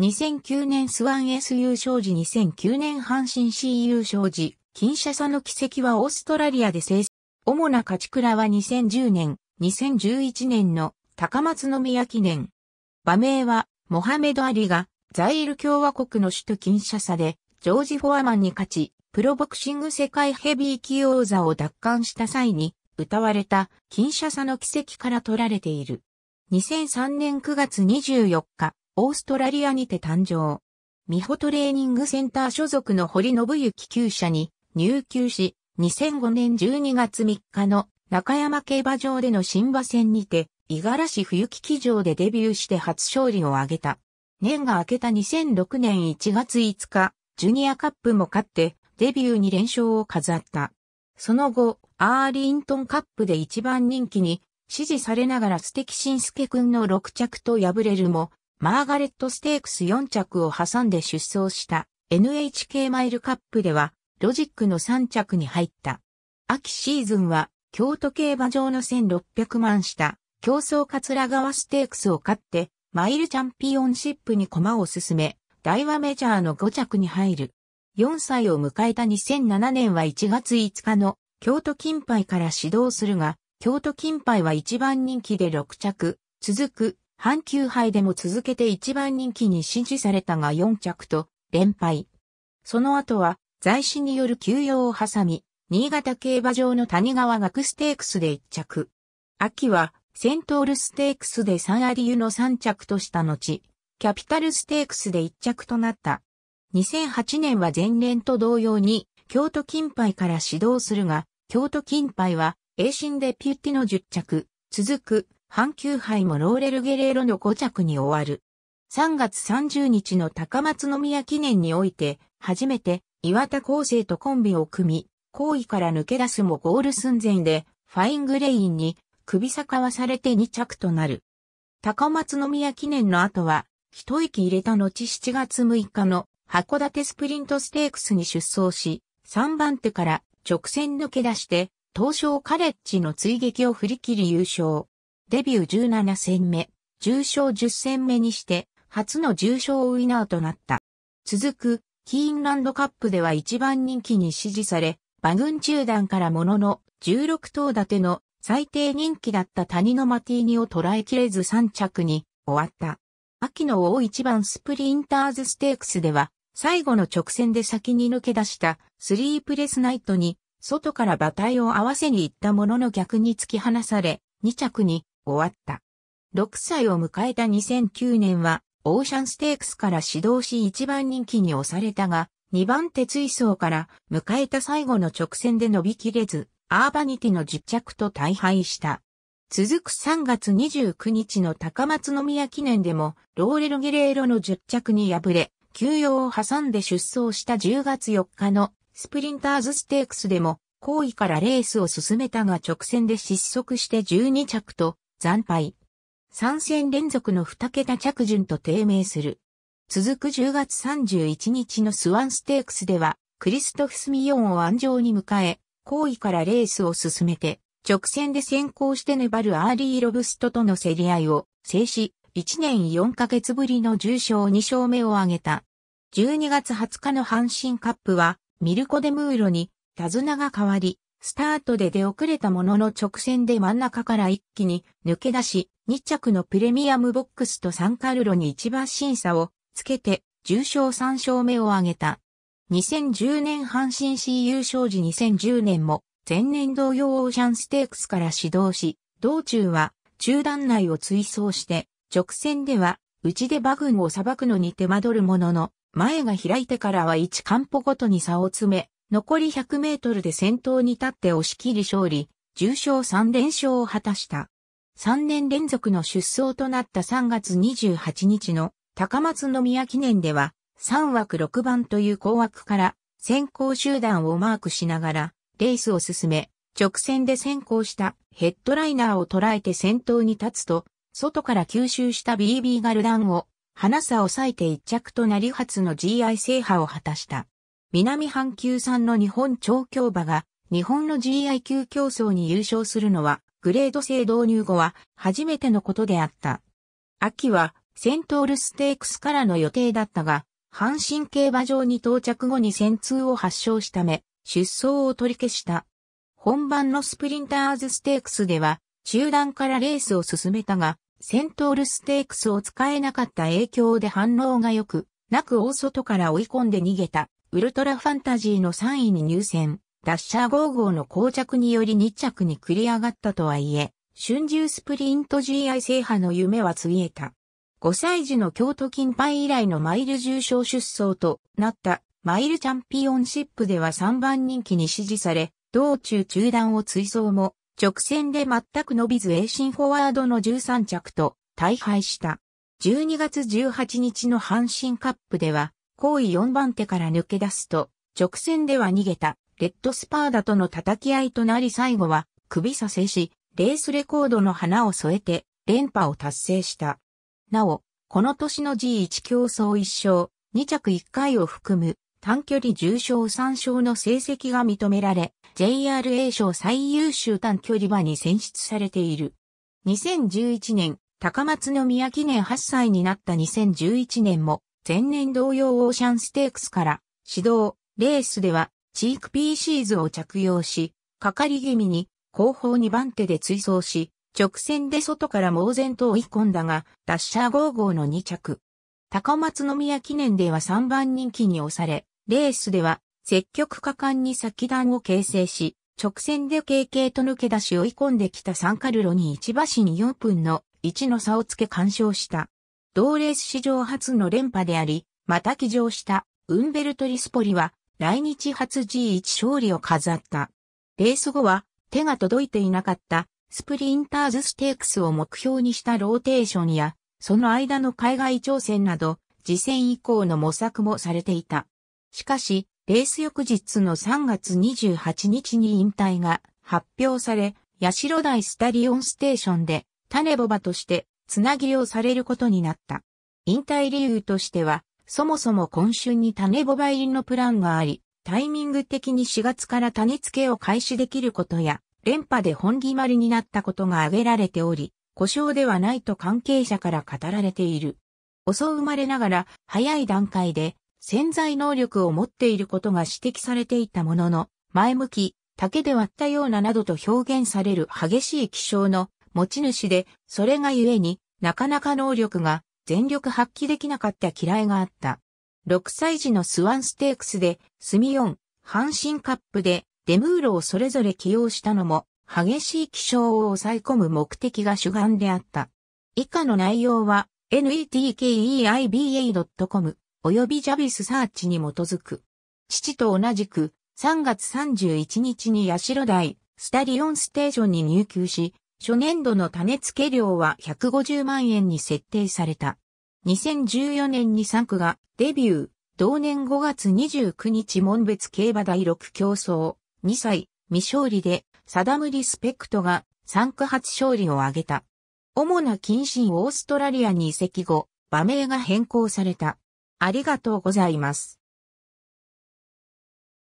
2009年スワン S 優勝時2009年阪神 C 優勝時、金車差の奇跡はオーストラリアで生成。主な勝ち倉は2010年、2011年の高松宮記念。馬名は、モハメド・アリが、ザイール共和国の首都金車差で、ジョージ・フォアマンに勝ち、プロボクシング世界ヘビー級王座を奪還した際に、歌われた、金車差の奇跡から取られている。2003年9月24日、オーストラリアにて誕生。美穂トレーニングセンター所属の堀信之厩舎に入厩し、2005年12月3日の中山競馬場での新馬戦にて、五十嵐冬木騎場でデビューして初勝利を挙げた。年が明けた2006年1月5日、ジュニアカップも勝って、デビューに連勝を飾った。その後、アーリントンカップで一番人気に、支持されながら素敵新助くんの6着と敗れるも、マーガレットステークス4着を挟んで出走した NHK マイルカップではロジックの3着に入った。秋シーズンは京都競馬場の1600万下、競争桂川ステークスを勝って、マイルチャンピオンシップに駒を進め、大和メジャーの5着に入る。4歳を迎えた2007年は1月5日の京都金杯から始動するが、京都金杯は一番人気で6着、続く阪急杯でも続けて一番人気に支持されたが4着と連敗。その後は、在死による休養を挟み、新潟競馬場の谷川学ステークスで1着。秋は、セントールステークスで3アリユの3着とした後、キャピタルステークスで1着となった。2008年は前年と同様に、京都金杯から指導するが、京都金杯は、英新でピュッティの10着、続く、阪急杯もローレル・ゲレーロの5着に終わる。3月30日の高松宮記念において、初めて岩田康生とコンビを組み、後位から抜け出すもゴール寸前で、ファイングレインに首逆はされて2着となる。高松宮記念の後は、一息入れた後7月6日の函館スプリントステークスに出走し、3番手から直線抜け出して、東証カレッジの追撃を振り切り優勝。デビュー17戦目、重賞10戦目にして、初の重賞ウィナーとなった。続く、キーンランドカップでは一番人気に支持され、馬群中団からものの16頭立ての最低人気だった谷のマティーニを捉えきれず3着に終わった。秋の大一番スプリンターズステークスでは、最後の直線で先に抜け出したスリープレスナイトに、外から馬体を合わせに行ったものの逆に突き放され、2着に終わった。6歳を迎えた2009年は、オーシャンステークスから指導し1番人気に押されたが、2番手追走から迎えた最後の直線で伸びきれず、アーバニティの実着と大敗した。続く3月29日の高松宮記念でも、ローレル・ゲレーロの10着に敗れ、休養を挟んで出走した10月4日のスプリンターズステークスでも、後位からレースを進めたが直線で失速して12着と惨敗。3戦連続の2桁着順と低迷する。続く10月31日のスワンステークスでは、クリストフス・ミヨンを安城に迎え、後位からレースを進めて、直線で先行して粘るアーリー・ロブストとの競り合いを制し、1年4ヶ月ぶりの重賞2勝目を挙げた。12月20日の阪神カップは、ミルコ・デムーロに、ズナが変わり、スタートで出遅れたものの直線で真ん中から一気に抜け出し、2着のプレミアムボックスとサンカルロに一番審査をつけて重賞3勝目を挙げた。2010年阪神 C 優勝時2010年も前年同様オーシャンステークスから始動し、道中は中段内を追走して直線では内で馬群を裁くのに手間取るものの前が開いてからは1カンポごとに差を詰め残り100メートルで先頭に立って押し切り勝利、重賞3連勝を果たした。3年連続の出走となった3月28日の高松宮記念では3枠6番という高枠から先行集団をマークしながらレースを進め直線で先行したヘッドライナーを捉えて先頭に立つと外から吸収した BB ガルダンを花さ抑えて一着となり初の GI 制覇を果たした。南半球産の日本調教馬が日本の GI 級競争に優勝するのはグレード制導入後は初めてのことであった。秋はセントールステークスからの予定だったが、阪神競馬場に到着後に戦通を発症したため、出走を取り消した。本番のスプリンターズステークスでは、中段からレースを進めたが、セントールステークスを使えなかった影響で反応が良く、なく大外から追い込んで逃げた。ウルトラファンタジーの3位に入選、ダッシャー5号の膠着により2着に繰り上がったとはいえ、春秋スプリント GI 制覇の夢はついえた。5歳児の京都金杯以来のマイル重賞出走となったマイルチャンピオンシップでは3番人気に支持され、道中中断を追走も、直線で全く伸びず衛進フォワードの13着と大敗した。12月18日の阪神カップでは、後位4番手から抜け出すと、直線では逃げた、レッドスパーダとの叩き合いとなり最後は、首させし、レースレコードの花を添えて、連覇を達成した。なお、この年の G1 競争1勝、2着1回を含む、短距離重賞3勝の成績が認められ、JRA 賞最優秀短距離馬に選出されている。2011年、高松宮記念8歳になった2011年も、前年同様オーシャンステークスから、指導、レースでは、チークピーシーズを着用し、かかり気味に、後方2番手で追走し、直線で外から猛然と追い込んだが、ダッシャー5号の2着。高松宮記念では3番人気に押され、レースでは積極果敢に先段を形成し、直線で経験と抜け出し追い込んできたサンカルロに1馬身4分の1の差をつけ干渉した。同レース史上初の連覇であり、また騎乗したウンベルト・リスポリは来日初 G1 勝利を飾った。レース後は手が届いていなかったスプリンターズステークスを目標にしたローテーションや、その間の海外挑戦など、次戦以降の模索もされていた。しかし、レース翌日の3月28日に引退が発表され、八代大スタリオンステーションで、種ボバとしてつなぎをされることになった。引退理由としては、そもそも今春に種ボバ入りのプランがあり、タイミング的に4月から種付けを開始できることや、連覇で本決まりになったことが挙げられており、故障ではないと関係者から語られている。遅生まれながら早い段階で潜在能力を持っていることが指摘されていたものの、前向き、竹で割ったようななどと表現される激しい気象の持ち主で、それが故になかなか能力が全力発揮できなかった嫌いがあった。6歳児のスワンステークスで、スミヨン、阪神カップで、デムーロをそれぞれ起用したのも、激しい気象を抑え込む目的が主眼であった。以下の内容は、netkeiba.com 及びジャビスサーチに基づく。父と同じく、3月31日に八代台、スタリオンステーションに入球し、初年度の種付け料は150万円に設定された。2014年に3区がデビュー、同年5月29日門別競馬第6競争、2歳、未勝利で、サダムリスペクトが3区初勝利を挙げた。主な近親オーストラリアに移籍後、馬名が変更された。ありがとうございます。